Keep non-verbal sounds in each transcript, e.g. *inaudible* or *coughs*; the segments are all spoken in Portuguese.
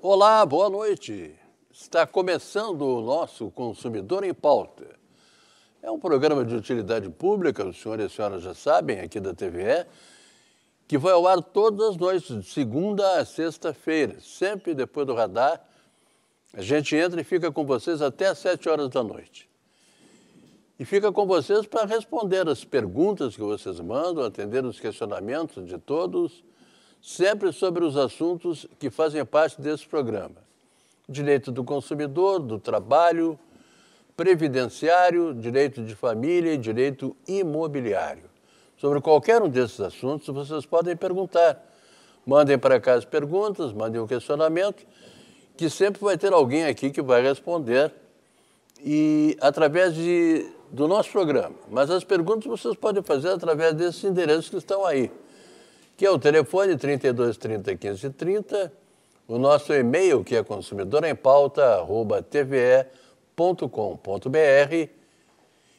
Olá, boa noite. Está começando o nosso Consumidor em Pauta. É um programa de utilidade pública, os senhores e senhoras já sabem, aqui da TVE, que vai ao ar todas as noites, de segunda a sexta-feira, sempre depois do radar, a gente entra e fica com vocês até às sete horas da noite. E fica com vocês para responder as perguntas que vocês mandam, atender os questionamentos de todos, sempre sobre os assuntos que fazem parte desse programa: direito do consumidor, do trabalho, previdenciário, direito de família e direito imobiliário. Sobre qualquer um desses assuntos, vocês podem perguntar. Mandem para cá as perguntas, mandem o um questionamento que sempre vai ter alguém aqui que vai responder e através de, do nosso programa. Mas as perguntas vocês podem fazer através desses endereços que estão aí, que é o telefone 3230 1530, o nosso e-mail que é consumidoraempauta@tve.com.br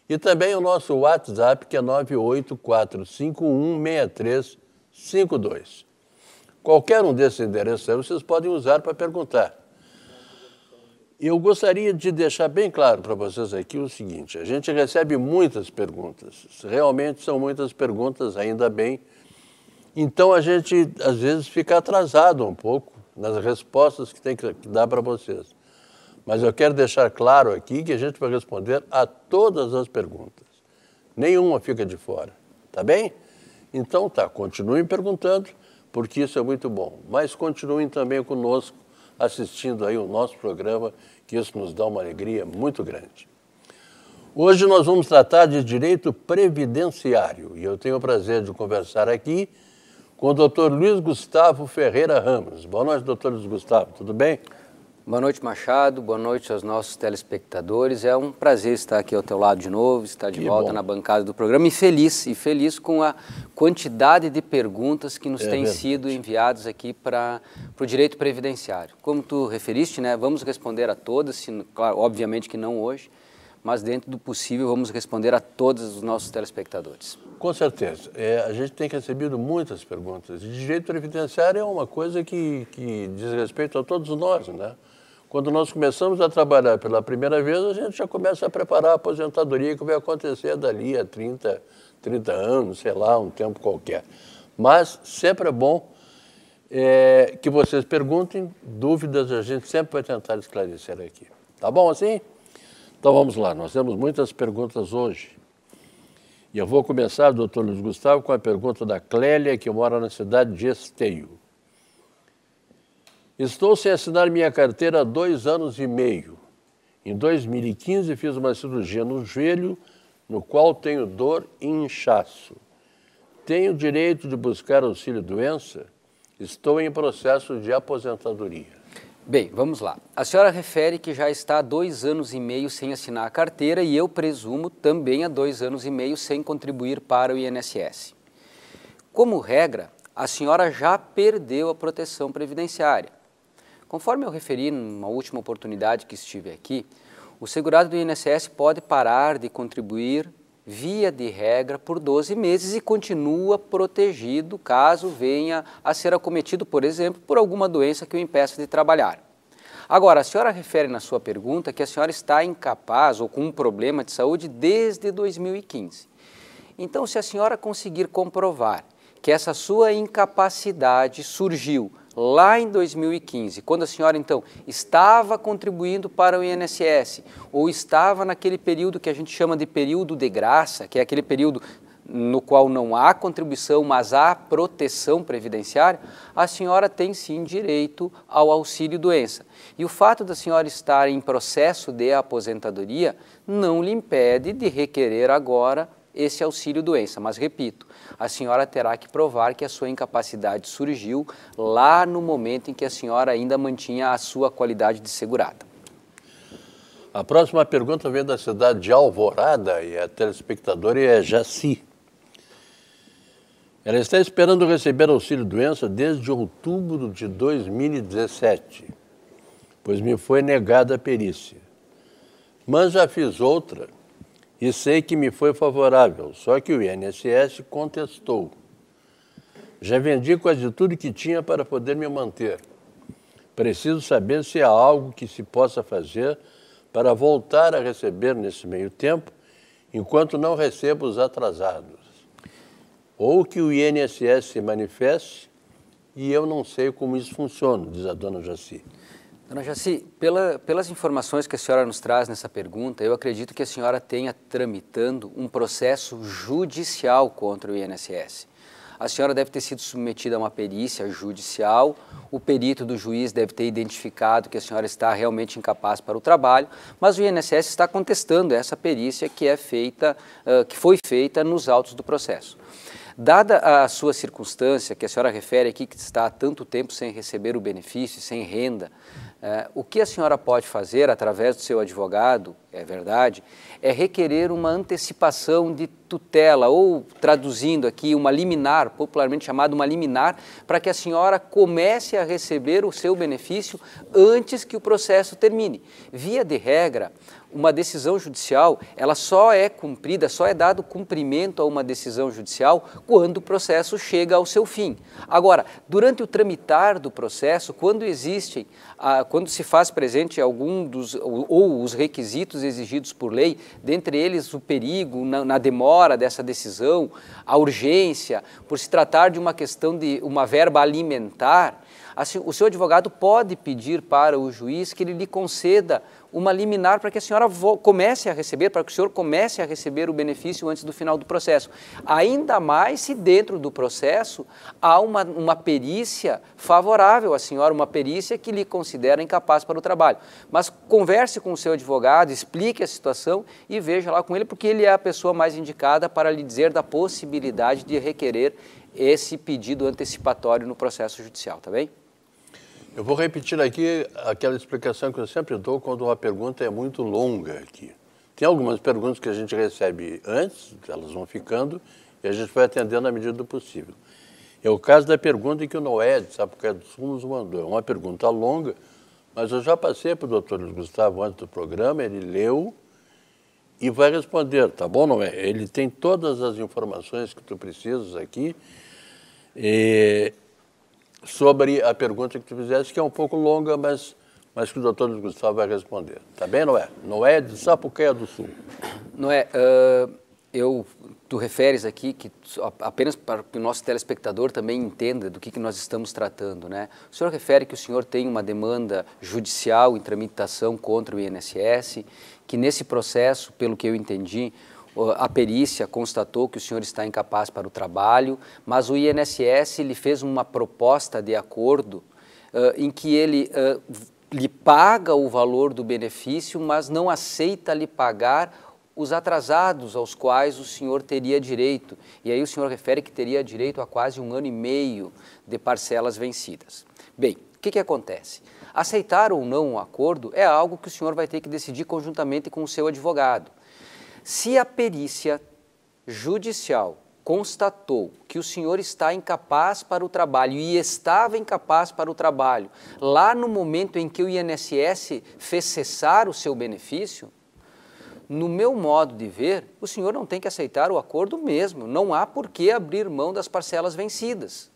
e também o nosso WhatsApp que é 984516352. Qualquer um desses endereços aí vocês podem usar para perguntar. Eu gostaria de deixar bem claro para vocês aqui o seguinte: a gente recebe muitas perguntas, realmente são muitas perguntas, ainda bem. Então a gente às vezes fica atrasado um pouco nas respostas que tem que dar para vocês. Mas eu quero deixar claro aqui que a gente vai responder a todas as perguntas. Nenhuma fica de fora, tá bem? Então tá, continuem perguntando, porque isso é muito bom. Mas continuem também conosco assistindo aí o nosso programa, que isso nos dá uma alegria muito grande. Hoje nós vamos tratar de direito previdenciário e eu tenho o prazer de conversar aqui com o doutor Luiz Gustavo Ferreira Ramos. Boa noite, doutor Luiz Gustavo, tudo bem? Boa noite, Machado. Boa noite aos nossos telespectadores. É um prazer estar aqui ao teu lado de novo, estar de que volta bom. na bancada do programa e feliz, e feliz com a quantidade de perguntas que nos é têm verdade. sido enviadas aqui para o direito previdenciário. Como tu referiste, né, vamos responder a todas, se, claro, obviamente que não hoje, mas dentro do possível vamos responder a todos os nossos telespectadores. Com certeza. É, a gente tem recebido muitas perguntas. Direito previdenciário é uma coisa que, que diz respeito a todos nós, né? Quando nós começamos a trabalhar pela primeira vez, a gente já começa a preparar a aposentadoria que vai acontecer dali a 30, 30 anos, sei lá, um tempo qualquer. Mas sempre é bom é, que vocês perguntem, dúvidas a gente sempre vai tentar esclarecer aqui. Tá bom assim? Então vamos lá, nós temos muitas perguntas hoje. E eu vou começar, doutor Luiz Gustavo, com a pergunta da Clélia, que mora na cidade de Esteio. Estou sem assinar minha carteira há dois anos e meio. Em 2015 fiz uma cirurgia no joelho, no qual tenho dor e inchaço. Tenho direito de buscar auxílio-doença? Estou em processo de aposentadoria. Bem, vamos lá. A senhora refere que já está há dois anos e meio sem assinar a carteira e eu presumo também há dois anos e meio sem contribuir para o INSS. Como regra, a senhora já perdeu a proteção previdenciária. Conforme eu referi numa última oportunidade que estive aqui, o segurado do INSS pode parar de contribuir via de regra por 12 meses e continua protegido caso venha a ser acometido, por exemplo, por alguma doença que o impeça de trabalhar. Agora, a senhora refere na sua pergunta que a senhora está incapaz ou com um problema de saúde desde 2015. Então, se a senhora conseguir comprovar que essa sua incapacidade surgiu lá em 2015, quando a senhora então estava contribuindo para o INSS ou estava naquele período que a gente chama de período de graça, que é aquele período no qual não há contribuição, mas há proteção previdenciária, a senhora tem sim direito ao auxílio doença. E o fato da senhora estar em processo de aposentadoria não lhe impede de requerer agora esse auxílio doença. Mas repito, a senhora terá que provar que a sua incapacidade surgiu lá no momento em que a senhora ainda mantinha a sua qualidade de segurada. A próxima pergunta vem da cidade de Alvorada e a telespectadora é Jaci. Ela está esperando receber auxílio-doença desde outubro de 2017, pois me foi negada a perícia. Mas já fiz outra e sei que me foi favorável, só que o INSS contestou. Já vendi quase tudo que tinha para poder me manter. Preciso saber se há algo que se possa fazer para voltar a receber nesse meio tempo, enquanto não recebo os atrasados. Ou que o INSS se manifeste e eu não sei como isso funciona, diz a dona Jaci. Dona Jaci, pela, pelas informações que a senhora nos traz nessa pergunta, eu acredito que a senhora tenha tramitando um processo judicial contra o INSS. A senhora deve ter sido submetida a uma perícia judicial, o perito do juiz deve ter identificado que a senhora está realmente incapaz para o trabalho, mas o INSS está contestando essa perícia que é feita, uh, que foi feita nos autos do processo. Dada a sua circunstância, que a senhora refere aqui, que está há tanto tempo sem receber o benefício, sem renda, é, o que a senhora pode fazer através do seu advogado, é verdade, é requerer uma antecipação de tutela, ou traduzindo aqui, uma liminar, popularmente chamada uma liminar, para que a senhora comece a receber o seu benefício antes que o processo termine. Via de regra, uma decisão judicial, ela só é cumprida, só é dado cumprimento a uma decisão judicial quando o processo chega ao seu fim. Agora, durante o tramitar do processo, quando existem, ah, quando se faz presente algum dos ou, ou, os requisitos exigidos por lei, dentre eles o perigo na, na demora dessa decisão, a urgência, por se tratar de uma questão de uma verba alimentar, assim, o seu advogado pode pedir para o juiz que ele lhe conceda uma liminar para que a senhora comece a receber, para que o senhor comece a receber o benefício antes do final do processo. Ainda mais se dentro do processo há uma, uma perícia favorável à senhora, uma perícia que lhe considera incapaz para o trabalho. Mas converse com o seu advogado, explique a situação e veja lá com ele, porque ele é a pessoa mais indicada para lhe dizer da possibilidade de requerer esse pedido antecipatório no processo judicial, tá bem? Eu vou repetir aqui aquela explicação que eu sempre dou quando uma pergunta é muito longa aqui. Tem algumas perguntas que a gente recebe antes, elas vão ficando, e a gente vai atendendo na medida do possível. É o caso da pergunta que o Noé de Sapucaia dos Sumos mandou. É uma pergunta longa, mas eu já passei para o doutor Gustavo antes do programa, ele leu e vai responder, tá bom, Noé? Ele tem todas as informações que tu precisas aqui. E sobre a pergunta que tu fizeste, que é um pouco longa, mas, mas que o doutor Gustavo vai responder. Tá bem, Noé? Noé é de Sapucaia do Sul. *coughs* Noé, uh, eu, tu referes aqui, que apenas para que o nosso telespectador também entenda do que, que nós estamos tratando, né? O senhor refere que o senhor tem uma demanda judicial em tramitação contra o INSS, que nesse processo, pelo que eu entendi, a perícia constatou que o senhor está incapaz para o trabalho, mas o INSS lhe fez uma proposta de acordo uh, em que ele uh, lhe paga o valor do benefício, mas não aceita lhe pagar os atrasados aos quais o senhor teria direito. E aí o senhor refere que teria direito a quase um ano e meio de parcelas vencidas. Bem, o que, que acontece? Aceitar ou não um acordo é algo que o senhor vai ter que decidir conjuntamente com o seu advogado. Se a perícia judicial constatou que o senhor está incapaz para o trabalho e estava incapaz para o trabalho lá no momento em que o INSS fez cessar o seu benefício, no meu modo de ver, o senhor não tem que aceitar o acordo mesmo, não há por que abrir mão das parcelas vencidas.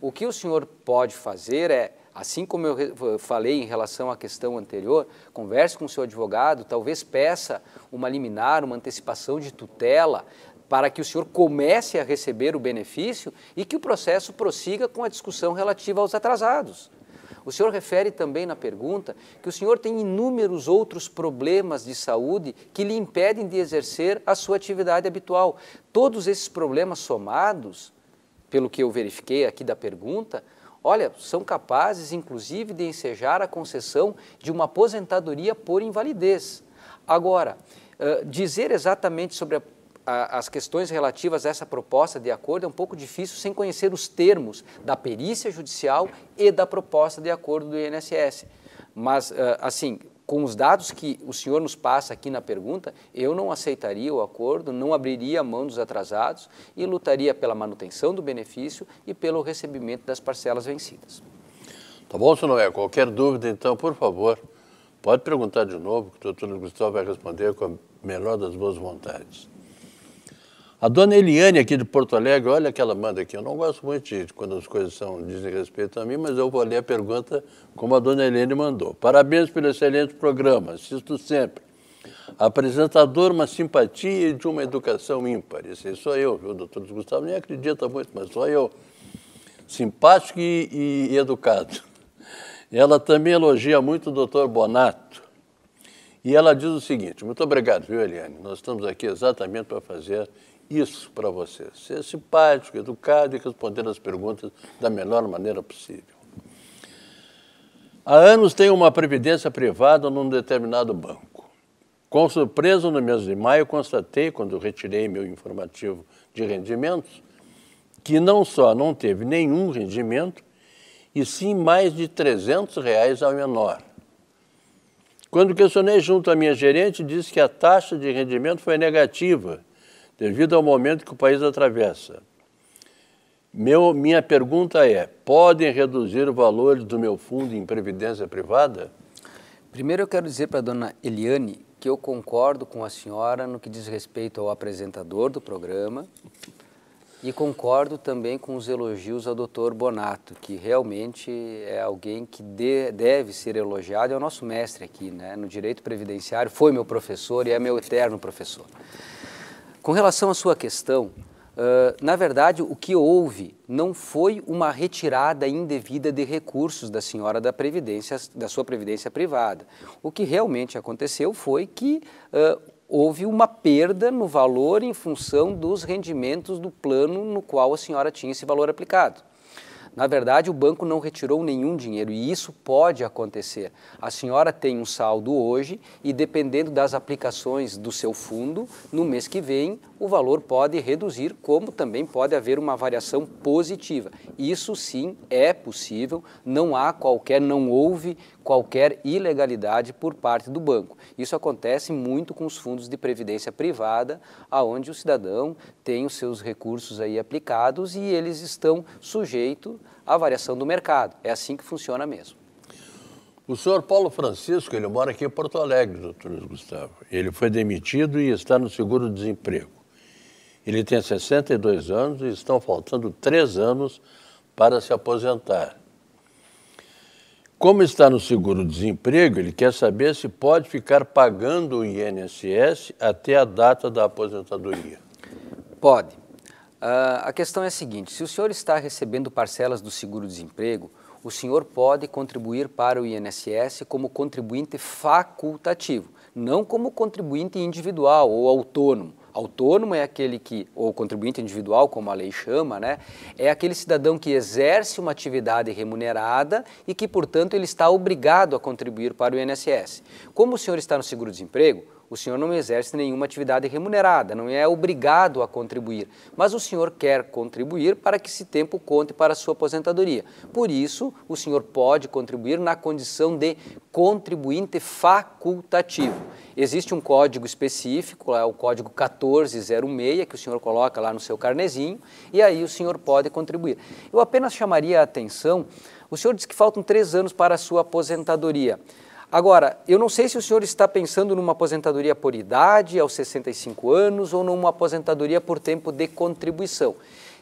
O que o senhor pode fazer é Assim como eu falei em relação à questão anterior, converse com o seu advogado, talvez peça uma liminar, uma antecipação de tutela para que o senhor comece a receber o benefício e que o processo prossiga com a discussão relativa aos atrasados. O senhor refere também na pergunta que o senhor tem inúmeros outros problemas de saúde que lhe impedem de exercer a sua atividade habitual. Todos esses problemas somados, pelo que eu verifiquei aqui da pergunta, olha, são capazes inclusive de ensejar a concessão de uma aposentadoria por invalidez. Agora, dizer exatamente sobre a, a, as questões relativas a essa proposta de acordo é um pouco difícil sem conhecer os termos da perícia judicial e da proposta de acordo do INSS. Mas, assim, com os dados que o senhor nos passa aqui na pergunta, eu não aceitaria o acordo, não abriria a mão dos atrasados e lutaria pela manutenção do benefício e pelo recebimento das parcelas vencidas. Tá bom, senhor Noé? Qualquer dúvida, então, por favor, pode perguntar de novo, que o doutor Gustavo vai responder com a melhor das boas vontades. A dona Eliane aqui de Porto Alegre, olha que ela manda aqui. Eu não gosto muito de quando as coisas são, dizem respeito a mim, mas eu vou ler a pergunta como a dona Eliane mandou. Parabéns pelo excelente programa, assisto sempre. Apresentador, uma simpatia e de uma educação ímpar. Isso aí sou eu, viu, doutor Gustavo? Nem acredita muito, mas sou eu. Simpático e, e educado. Ela também elogia muito o doutor Bonato. E ela diz o seguinte: muito obrigado, viu, Eliane? Nós estamos aqui exatamente para fazer isso para você. Ser simpático, educado e responder as perguntas da melhor maneira possível. Há anos tenho uma previdência privada num determinado banco. Com surpresa, no mês de maio, constatei, quando retirei meu informativo de rendimentos, que não só não teve nenhum rendimento, e sim mais de 300 reais ao menor. Quando questionei junto à minha gerente, disse que a taxa de rendimento foi negativa devido ao momento que o país atravessa. Meu, minha pergunta é: podem reduzir o valor do meu fundo em previdência privada? Primeiro, eu quero dizer para a dona Eliane que eu concordo com a senhora no que diz respeito ao apresentador do programa e concordo também com os elogios ao doutor Bonato, que realmente é alguém que de, deve ser elogiado, é o nosso mestre aqui né, no direito previdenciário, foi meu professor e é meu eterno professor. Com relação à sua questão, Uh, na verdade, o que houve não foi uma retirada indevida de recursos da senhora da Previdência, da sua Previdência privada. O que realmente aconteceu foi que uh, houve uma perda no valor em função dos rendimentos do plano no qual a senhora tinha esse valor aplicado. Na verdade, o banco não retirou nenhum dinheiro e isso pode acontecer. A senhora tem um saldo hoje e, dependendo das aplicações do seu fundo, no mês que vem o valor pode reduzir, como também pode haver uma variação positiva. Isso sim é possível, não há qualquer, não houve qualquer ilegalidade por parte do banco. Isso acontece muito com os fundos de previdência privada, aonde o cidadão tem os seus recursos aí aplicados e eles estão sujeitos a variação do mercado. É assim que funciona mesmo. O senhor Paulo Francisco, ele mora aqui em Porto Alegre, doutor Luiz Gustavo. Ele foi demitido e está no seguro-desemprego. Ele tem 62 anos e estão faltando três anos para se aposentar. Como está no seguro-desemprego, ele quer saber se pode ficar pagando o INSS até a data da aposentadoria. Pode. Uh, a questão é a seguinte: se o senhor está recebendo parcelas do seguro-desemprego, o senhor pode contribuir para o INSS como contribuinte facultativo, não como contribuinte individual ou autônomo. Autônomo é aquele que, ou contribuinte individual, como a lei chama, né? É aquele cidadão que exerce uma atividade remunerada e que, portanto, ele está obrigado a contribuir para o INSS. Como o senhor está no seguro-desemprego, o senhor não exerce nenhuma atividade remunerada, não é obrigado a contribuir, mas o senhor quer contribuir para que esse tempo conte para a sua aposentadoria. Por isso, o senhor pode contribuir na condição de contribuinte facultativo. Existe um código específico, é o código 1406, que o senhor coloca lá no seu carnezinho, e aí o senhor pode contribuir. Eu apenas chamaria a atenção, o senhor diz que faltam três anos para a sua aposentadoria. Agora, eu não sei se o senhor está pensando numa aposentadoria por idade, aos 65 anos, ou numa aposentadoria por tempo de contribuição.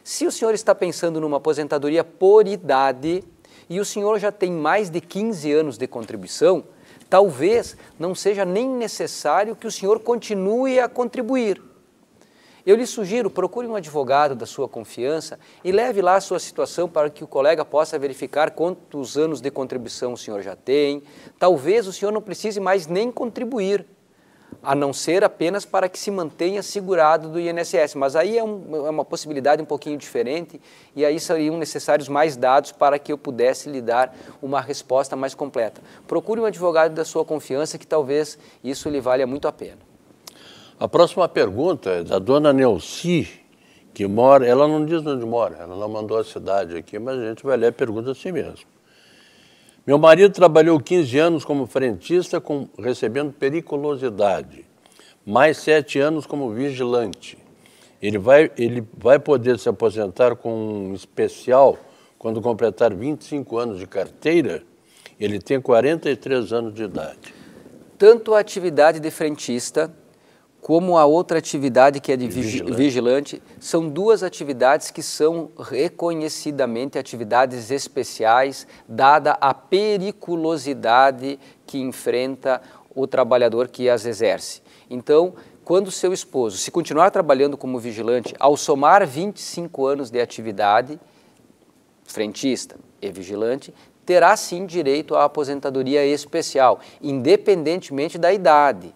Se o senhor está pensando numa aposentadoria por idade e o senhor já tem mais de 15 anos de contribuição, talvez não seja nem necessário que o senhor continue a contribuir eu lhe sugiro, procure um advogado da sua confiança e leve lá a sua situação para que o colega possa verificar quantos anos de contribuição o senhor já tem. Talvez o senhor não precise mais nem contribuir, a não ser apenas para que se mantenha segurado do INSS. Mas aí é, um, é uma possibilidade um pouquinho diferente e aí seriam necessários mais dados para que eu pudesse lhe dar uma resposta mais completa. Procure um advogado da sua confiança que talvez isso lhe valha muito a pena. A próxima pergunta é da dona Nelci, que mora, ela não diz onde mora, ela não mandou a cidade aqui, mas a gente vai ler a pergunta assim mesmo. Meu marido trabalhou 15 anos como frentista, com, recebendo periculosidade, mais sete anos como vigilante. Ele vai, ele vai poder se aposentar com um especial quando completar 25 anos de carteira? Ele tem 43 anos de idade. Tanto a atividade de frentista como a outra atividade que é de vigilante. vigilante, são duas atividades que são reconhecidamente atividades especiais, dada a periculosidade que enfrenta o trabalhador que as exerce. Então, quando seu esposo, se continuar trabalhando como vigilante, ao somar 25 anos de atividade, frentista e vigilante, terá sim direito à aposentadoria especial, independentemente da idade.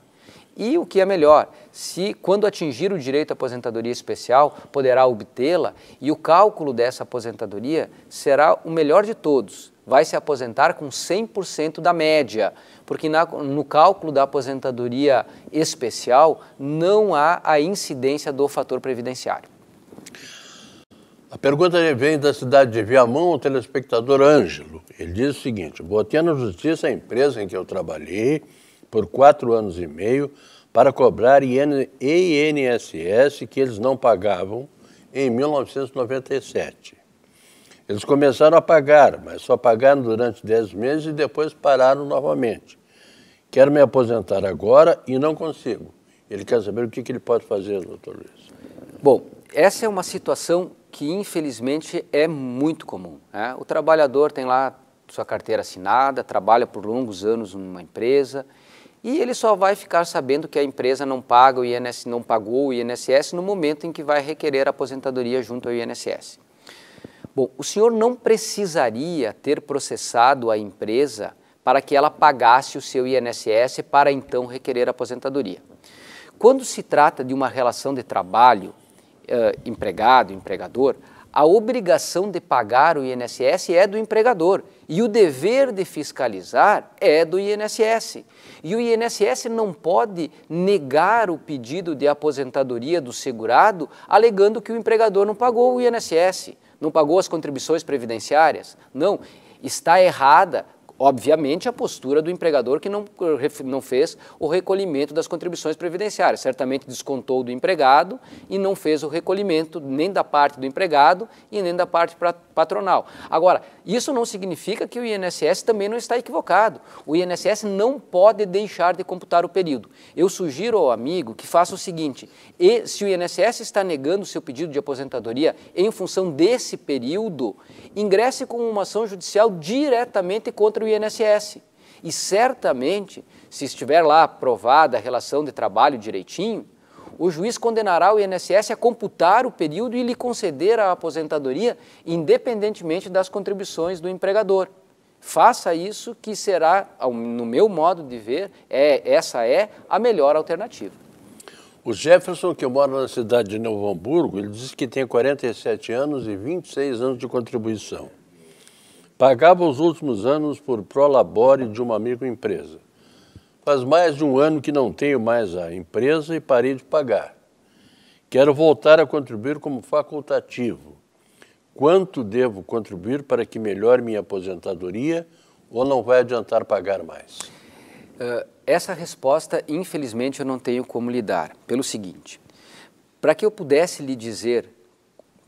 E o que é melhor, se quando atingir o direito à aposentadoria especial, poderá obtê-la e o cálculo dessa aposentadoria será o melhor de todos. Vai se aposentar com 100% da média, porque na, no cálculo da aposentadoria especial não há a incidência do fator previdenciário. A pergunta vem da cidade de Viamão, o telespectador Ângelo. Ele diz o seguinte: botei na justiça a empresa em que eu trabalhei por quatro anos e meio para cobrar INSS que eles não pagavam em 1997. Eles começaram a pagar, mas só pagaram durante dez meses e depois pararam novamente. Quero me aposentar agora e não consigo. Ele quer saber o que, que ele pode fazer, doutor Luiz. Bom, essa é uma situação que infelizmente é muito comum. Né? O trabalhador tem lá sua carteira assinada, trabalha por longos anos numa empresa, e ele só vai ficar sabendo que a empresa não paga o INSS, não pagou o INSS no momento em que vai requerer a aposentadoria junto ao INSS. Bom, o senhor não precisaria ter processado a empresa para que ela pagasse o seu INSS para então requerer a aposentadoria. Quando se trata de uma relação de trabalho, eh, empregado, empregador, a obrigação de pagar o INSS é do empregador e o dever de fiscalizar é do INSS. E o INSS não pode negar o pedido de aposentadoria do segurado alegando que o empregador não pagou o INSS, não pagou as contribuições previdenciárias. Não, está errada Obviamente, a postura do empregador que não, não fez o recolhimento das contribuições previdenciárias. Certamente descontou do empregado e não fez o recolhimento nem da parte do empregado e nem da parte patronal. Agora, isso não significa que o INSS também não está equivocado. O INSS não pode deixar de computar o período. Eu sugiro ao amigo que faça o seguinte: e, se o INSS está negando o seu pedido de aposentadoria em função desse período, ingresse com uma ação judicial diretamente contra o INSS. E certamente, se estiver lá aprovada a relação de trabalho direitinho, o juiz condenará o INSS a computar o período e lhe conceder a aposentadoria, independentemente das contribuições do empregador. Faça isso que será, no meu modo de ver, é, essa é a melhor alternativa. O Jefferson, que mora na cidade de Novo Hamburgo, ele diz que tem 47 anos e 26 anos de contribuição. Pagava os últimos anos por prolabore de uma empresa. Faz mais de um ano que não tenho mais a empresa e parei de pagar. Quero voltar a contribuir como facultativo. Quanto devo contribuir para que melhore minha aposentadoria ou não vai adiantar pagar mais? Eh, essa resposta, infelizmente, eu não tenho como lhe dar, pelo seguinte: para que eu pudesse lhe dizer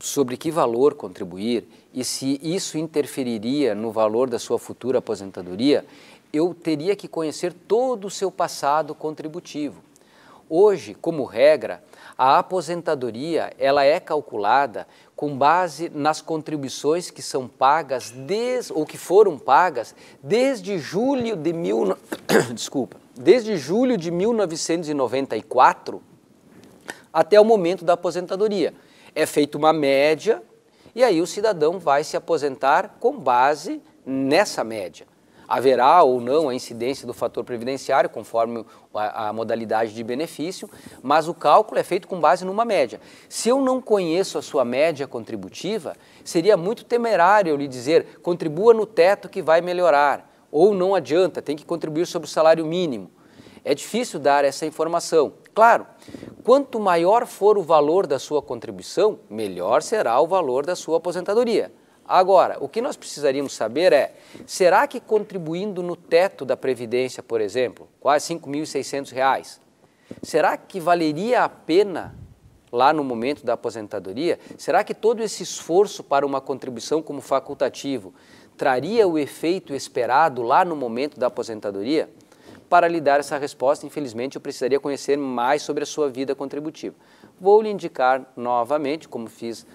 sobre que valor contribuir e se isso interferiria no valor da sua futura aposentadoria, eu teria que conhecer todo o seu passado contributivo. Hoje, como regra, a aposentadoria ela é calculada com base nas contribuições que são pagas ou que foram pagas desde julho de mil, *coughs* desculpa, desde julho de 1994 até o momento da aposentadoria é feita uma média e aí o cidadão vai se aposentar com base nessa média. Haverá ou não a incidência do fator previdenciário, conforme a, a, modalidade de benefício, mas o cálculo é feito com base numa média. Se eu não conheço a sua média contributiva, seria muito temerário eu lhe dizer contribua no teto que vai melhorar, ou não adianta, tem que contribuir sobre o salário mínimo. É difícil dar essa informação. Claro, quanto maior for o valor da sua contribuição, melhor será o valor da sua aposentadoria. Agora, o que nós precisaríamos saber é: será que contribuindo no teto da Previdência, por exemplo, quase R$ 5.600, será que valeria a pena lá no momento da aposentadoria? Será que todo esse esforço para uma contribuição como facultativo traria o efeito esperado lá no momento da aposentadoria? Para lhe dar essa resposta, infelizmente, eu precisaria conhecer mais sobre a sua vida contributiva. Vou lhe indicar novamente, como fiz uh,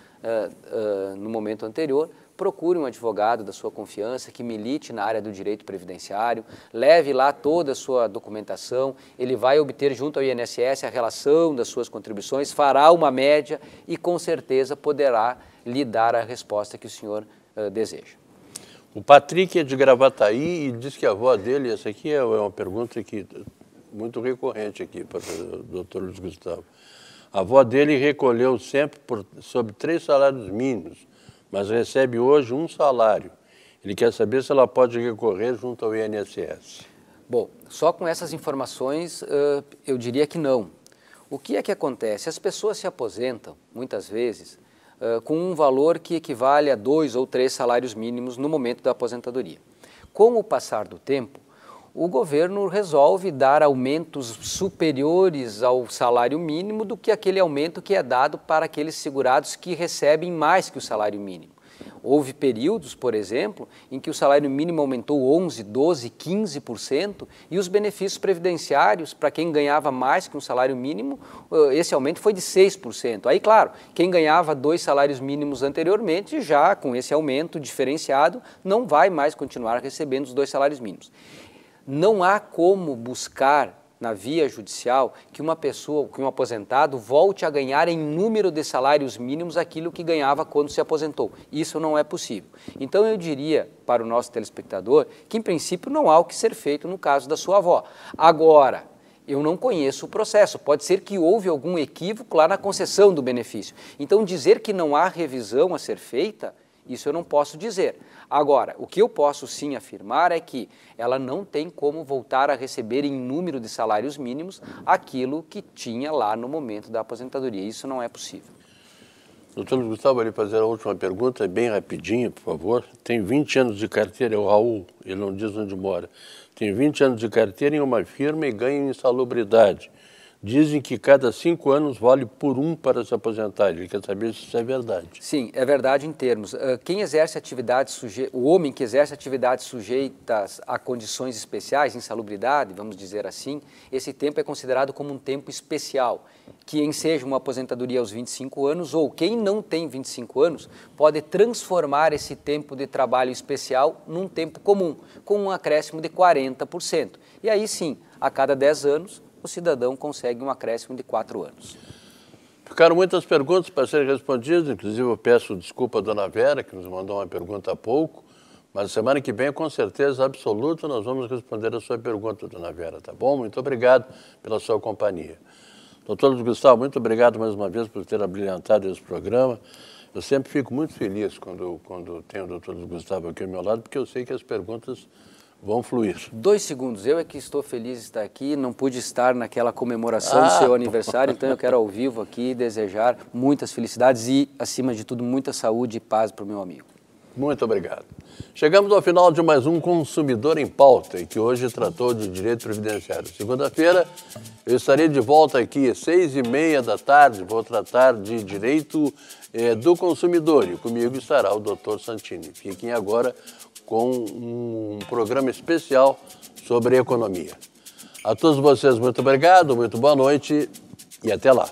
uh, no momento anterior, procure um advogado da sua confiança que milite na área do direito previdenciário, leve lá toda a sua documentação, ele vai obter junto ao INSS a relação das suas contribuições, fará uma média e com certeza poderá lhe dar a resposta que o senhor uh, deseja. O Patrick é de Gravataí e diz que a avó dele, essa aqui é uma pergunta que muito recorrente aqui para o doutor Luiz Gustavo. A avó dele recolheu sempre por, sobre três salários mínimos, mas recebe hoje um salário. Ele quer saber se ela pode recorrer junto ao INSS. Bom, só com essas informações eu diria que não. O que é que acontece? As pessoas se aposentam, muitas vezes, eh, com um valor que equivale a dois ou três salários mínimos no momento da aposentadoria. Com o passar do tempo, o governo resolve dar aumentos superiores ao salário mínimo do que aquele aumento que é dado para aqueles segurados que recebem mais que o salário mínimo. Houve períodos, por exemplo, em que o salário mínimo aumentou 11%, 12%, 15% e os benefícios previdenciários, para quem ganhava mais que um salário mínimo, eh, esse aumento foi de 6%. Aí, claro, quem ganhava dois salários mínimos anteriormente, já com esse aumento diferenciado, não vai mais continuar recebendo os dois salários mínimos. Não há como buscar na via judicial que uma pessoa, que um aposentado volte a ganhar em número de salários mínimos aquilo que ganhava quando se aposentou. Isso não é possível. Então eu diria para o nosso telespectador que em princípio não há o que ser feito no caso da sua avó. Agora, eu não conheço o processo. Pode ser que houve algum equívoco lá na concessão do benefício. Então dizer que não há revisão a ser feita isso eu não posso dizer. Agora, o que eu posso sim afirmar é que ela não tem como voltar a receber em número de salários mínimos aquilo que tinha lá no momento da aposentadoria. Isso não é possível. Doutor Gustavo, eu lhe fazer a última pergunta, é bem rapidinho, por favor. Tem 20 anos de carteira, é o Raul, ele não diz onde mora. Tem 20 anos de carteira em uma firma e ganha em insalubridade dizem que cada cinco anos vale por um para se aposentar. Ele quer saber se isso é verdade. Sim, é verdade em termos. Ah, quem exerce atividades o homem que exerce atividades sujeitas a condições especiais, insalubridade, vamos dizer assim, esse tempo é considerado como um tempo especial, que enseja uma aposentadoria aos 25 anos ou quem não tem 25 anos pode transformar esse tempo de trabalho especial num tempo comum, com um acréscimo de 40%. E aí sim, a cada 10 anos o cidadão consegue um acréscimo de quatro anos. Ficaram muitas perguntas para serem respondidas, inclusive eu peço desculpa à dona Vera, que nos mandou uma pergunta há pouco, mas semana que vem, com certeza absoluta, nós vamos responder a sua pergunta, dona Vera, tá bom? Muito obrigado pela sua companhia. Doutor Gustavo, muito obrigado mais uma vez por ter abrilhantado esse programa. Eu sempre fico muito feliz quando, quando tenho o doutor Gustavo aqui ao meu lado, porque eu sei que as perguntas vão fluir. Dois segundos. Eu é que estou feliz de estar aqui, não pude estar naquela comemoração ah, do seu aniversário, então eu quero ao vivo aqui desejar muitas felicidades e, acima de tudo, muita saúde e paz para o meu amigo. Muito obrigado. Chegamos ao final de mais um Consumidor em Pauta, que hoje tratou de direito previdenciário. Segunda-feira eu estarei de volta aqui às seis e meia da tarde, vou tratar de direito eh, do consumidor e comigo estará o doutor Santini. Fiquem agora com um programa especial sobre economia. A todos vocês, muito obrigado, muito boa noite e até lá.